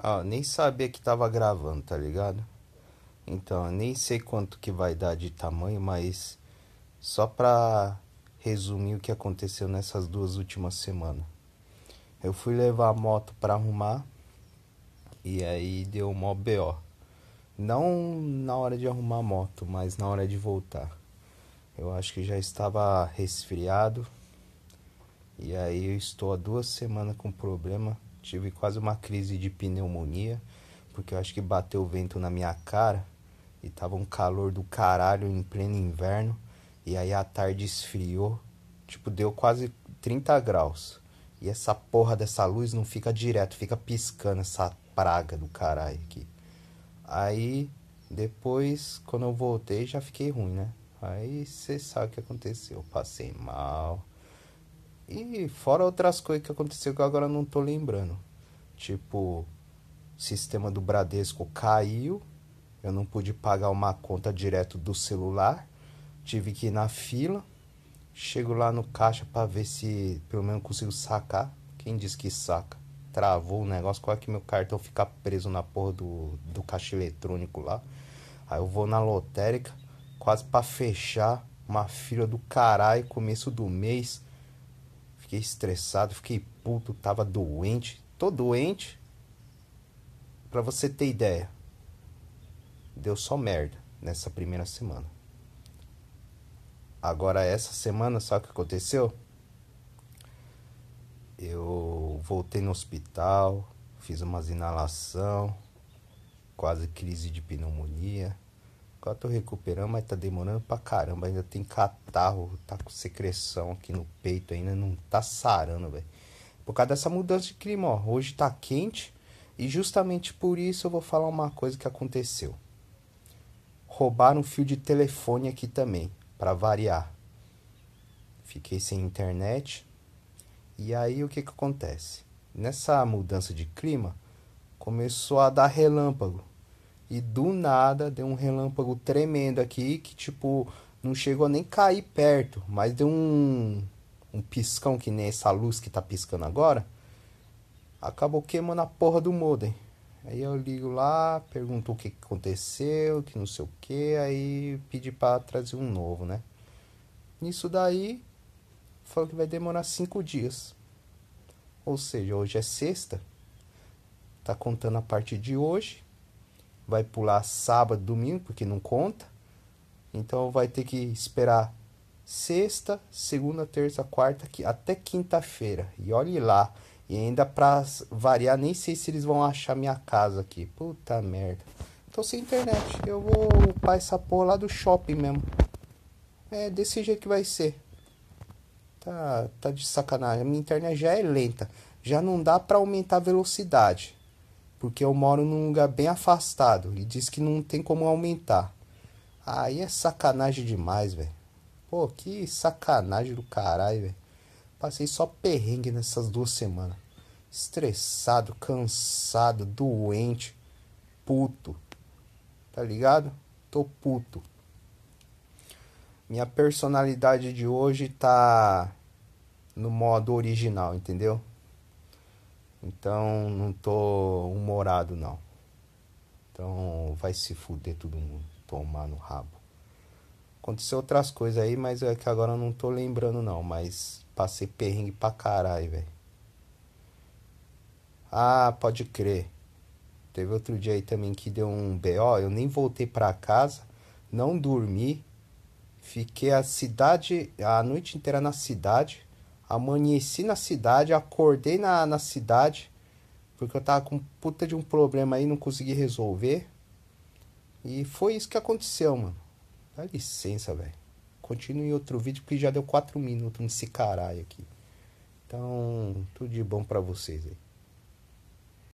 Ah, nem sabia que tava gravando, tá ligado? Então, nem sei quanto que vai dar de tamanho, mas só pra resumir o que aconteceu nessas duas últimas semanas. Eu fui levar a moto pra arrumar e aí deu mó BO. Não na hora de arrumar a moto, mas na hora de voltar. Eu acho que já estava resfriado. E aí eu estou há duas semanas com problema tive quase uma crise de pneumonia, porque eu acho que bateu o vento na minha cara e tava um calor do caralho em pleno inverno. E aí a tarde esfriou, tipo, deu quase 30 graus. E essa porra dessa luz não fica direto, fica piscando essa praga do caralho aqui. Aí depois, quando eu voltei, já fiquei ruim, né? Aí você sabe o que aconteceu. passei mal. E fora outras coisas que aconteceu que agora não tô lembrando. Tipo, sistema do Bradesco caiu, eu não pude pagar uma conta direto do celular, tive que ir na fila. Chego lá no caixa para ver se pelo menos consigo sacar. Quem diz que saca? Travou o negócio, qual é que meu cartão fica preso na porra do, do caixa eletrônico lá. Aí eu vou na lotérica, quase para fechar, uma fila do caralho, começo do mês fiquei estressado, fiquei puto, tava doente. Tô doente. Pra você ter ideia, deu só merda nessa primeira semana. Agora, essa semana, sabe o que aconteceu? Eu voltei no hospital, fiz umas inalação, quase crise de pneumonia. Agora tô recuperando, mas tá demorando pra caramba. Ainda tem catarro, tá com secreção aqui no peito ainda, não tá sarando, velho. Por causa dessa mudança de clima, ó. Hoje tá quente e justamente por isso eu vou falar uma coisa que aconteceu. Roubaram o fio de telefone aqui também, para variar. Fiquei sem internet. E aí o que que acontece? Nessa mudança de clima, começou a dar relâmpago e do nada deu um relâmpago tremendo aqui que, tipo, não chegou a nem cair perto, mas deu um, um piscão que nem essa luz que tá piscando agora. Acabou queimando a porra do modem. Aí eu ligo lá, pergunto o que aconteceu, que não sei o que, aí pedi para trazer um novo, né? Nisso daí, falou que vai demorar cinco dias. Ou seja, hoje é sexta, tá contando a parte de hoje, vai pular sábado, domingo, porque não conta. Então vai ter que esperar sexta, segunda, terça, quarta, até quinta-feira. E olhe lá. E ainda pra variar, nem sei se eles vão achar minha casa aqui. Puta merda. Tô sem internet. Eu vou upar essa porra lá do shopping mesmo. É desse jeito que vai ser. Tá, tá de sacanagem. A minha internet já é lenta. Já não dá para aumentar a velocidade porque eu moro num lugar bem afastado e diz que não tem como aumentar. Aí é sacanagem demais, velho. Pô, que sacanagem do caralho, velho. Passei só perrengue nessas duas semanas. Estressado, cansado, doente, puto. Tá ligado? Tô puto. Minha personalidade de hoje tá no modo original, entendeu? Então não tô humorado não. Então vai se fuder todo mundo, tomar no rabo. Aconteceu outras coisas aí, mas é que agora eu não tô lembrando não, mas passei perrengue pra caralho, velho. Ah, pode crer. Teve outro dia aí também que deu um BO, eu nem voltei pra casa, não dormi. Fiquei a cidade, a noite inteira na cidade. Amanheci na cidade, acordei na, na cidade, porque eu tava com puta de um problema aí, não consegui resolver. E foi isso que aconteceu, mano. Dá licença, velho. Continue outro vídeo, porque já deu 4 minutos nesse caralho aqui. Então, tudo de bom para vocês aí.